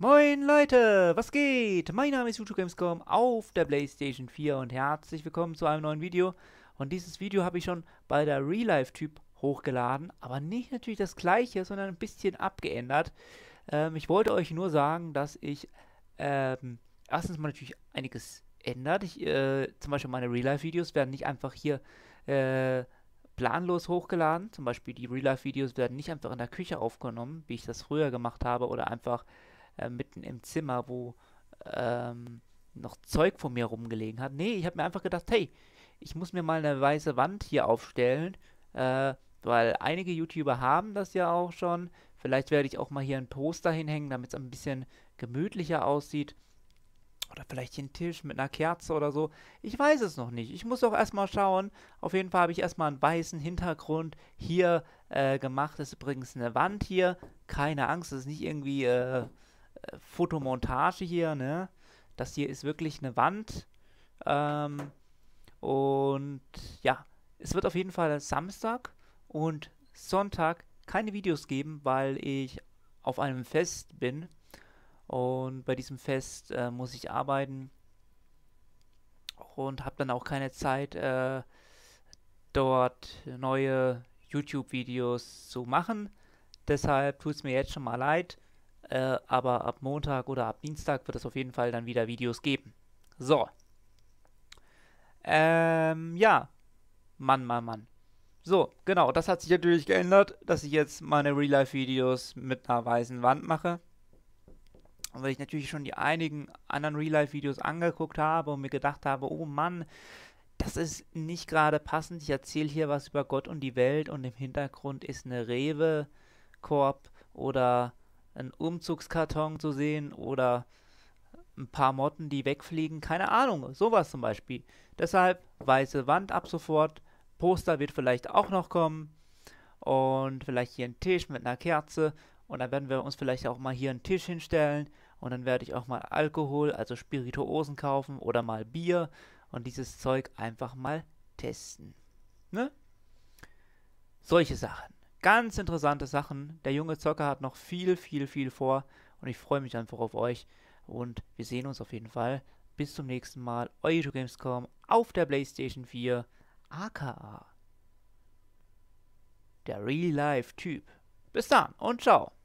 Moin Leute, was geht? Mein Name ist YouTubeGamescom auf der Playstation 4 und herzlich willkommen zu einem neuen Video. Und dieses Video habe ich schon bei der Real-Life-Typ hochgeladen, aber nicht natürlich das gleiche, sondern ein bisschen abgeändert. Ähm, ich wollte euch nur sagen, dass ich ähm, erstens mal natürlich einiges ändert. Ich, äh, zum Beispiel meine Real-Life-Videos werden nicht einfach hier äh, planlos hochgeladen. Zum Beispiel die Real-Life-Videos werden nicht einfach in der Küche aufgenommen, wie ich das früher gemacht habe, oder einfach äh, mitten im Zimmer, wo ähm, noch Zeug von mir rumgelegen hat. Nee, ich habe mir einfach gedacht, hey, ich muss mir mal eine weiße Wand hier aufstellen, äh, weil einige YouTuber haben das ja auch schon. Vielleicht werde ich auch mal hier ein Poster hinhängen, damit es ein bisschen gemütlicher aussieht. Oder vielleicht den Tisch mit einer Kerze oder so. Ich weiß es noch nicht. Ich muss auch erstmal schauen. Auf jeden Fall habe ich erstmal einen weißen Hintergrund hier äh, gemacht. Das ist übrigens eine Wand hier. Keine Angst, das ist nicht irgendwie äh, Fotomontage hier, ne? Das hier ist wirklich eine Wand. Ähm, und ja, es wird auf jeden Fall Samstag und Sonntag keine Videos geben, weil ich auf einem Fest bin. Und bei diesem Fest äh, muss ich arbeiten und habe dann auch keine Zeit, äh, dort neue YouTube-Videos zu machen. Deshalb tut es mir jetzt schon mal leid. Äh, aber ab Montag oder ab Dienstag wird es auf jeden Fall dann wieder Videos geben. So. Ähm, ja. Mann, Mann, Mann. So, genau, das hat sich natürlich geändert, dass ich jetzt meine Real-Life-Videos mit einer weißen Wand mache. Und weil ich natürlich schon die einigen anderen Real-Life-Videos angeguckt habe und mir gedacht habe, oh Mann, das ist nicht gerade passend. Ich erzähle hier was über Gott und die Welt und im Hintergrund ist eine Rewe-Korb oder einen Umzugskarton zu sehen oder ein paar Motten, die wegfliegen, keine Ahnung, sowas zum Beispiel. Deshalb weiße Wand ab sofort, Poster wird vielleicht auch noch kommen und vielleicht hier ein Tisch mit einer Kerze und dann werden wir uns vielleicht auch mal hier einen Tisch hinstellen und dann werde ich auch mal Alkohol, also Spirituosen kaufen oder mal Bier und dieses Zeug einfach mal testen. Ne? Solche Sachen ganz interessante Sachen. Der junge Zocker hat noch viel, viel, viel vor und ich freue mich einfach auf euch und wir sehen uns auf jeden Fall. Bis zum nächsten Mal, euer Gamescom auf der PlayStation 4, aka der Real-Life-Typ. Bis dann und ciao.